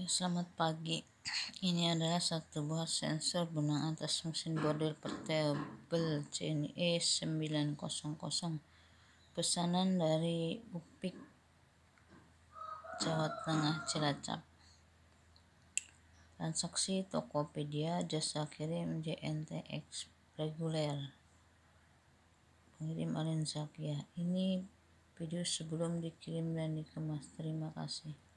Ya, selamat pagi. Ini adalah satu buah sensor benang atas mesin bordir portable CNE 900. E Pesanan dari Upik Jawa Tengah Cilacap. Transaksi Tokopedia jasa kirim JNT reguler. Pengirim Alin Zakia. Ini video sebelum dikirim dan dikemas. Terima kasih.